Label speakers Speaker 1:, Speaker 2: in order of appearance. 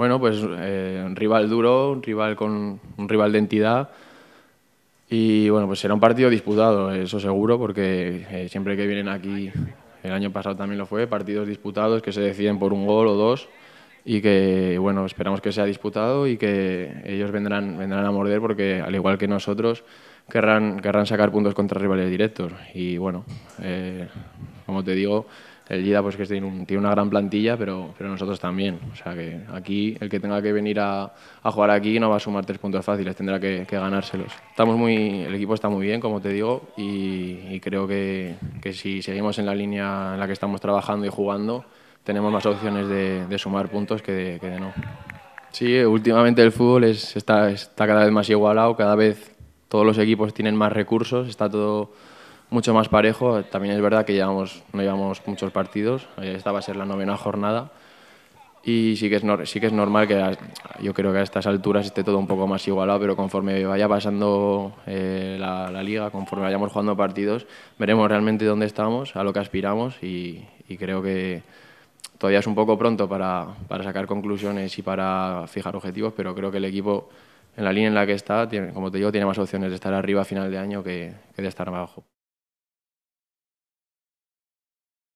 Speaker 1: Bueno, pues eh, un rival duro, un rival con un rival de entidad. Y bueno, pues será un partido disputado, eso seguro, porque eh, siempre que vienen aquí, el año pasado también lo fue, partidos disputados que se deciden por un gol o dos y que bueno, esperamos que sea disputado y que ellos vendrán, vendrán a morder porque al igual que nosotros querrán, querrán sacar puntos contra rivales directos. Y bueno, eh, como te digo, el GIDA pues que tiene, una gran plantilla, pero, pero nosotros también. O sea que aquí el que tenga que venir a, jugar aquí no va a sumar tres puntos fáciles, tendrá que, ganárselos. Estamos muy, el equipo está muy bien, como te digo, y, creo que, si seguimos en la línea en la que estamos trabajando y jugando, tenemos más opciones de, sumar puntos que de, no. Sí, últimamente el fútbol es, está, está cada vez más igualado, cada vez todos los equipos tienen más recursos, está todo mucho más parejo. También es verdad que llevamos, no llevamos muchos partidos, eh, esta va a ser la novena jornada y sí que es, sí que es normal que yo creo que a estas alturas esté todo un poco más igualado, pero conforme vaya pasando eh, la, liga, conforme vayamos jugando partidos, veremos realmente dónde estamos, a lo que aspiramos y, creo que todavía es un poco pronto para, para, sacar conclusiones y para fijar objetivos, pero creo que el equipo en la línea en la que está, tiene, como te digo, tiene más opciones de estar arriba a final de año que, que de estar abajo.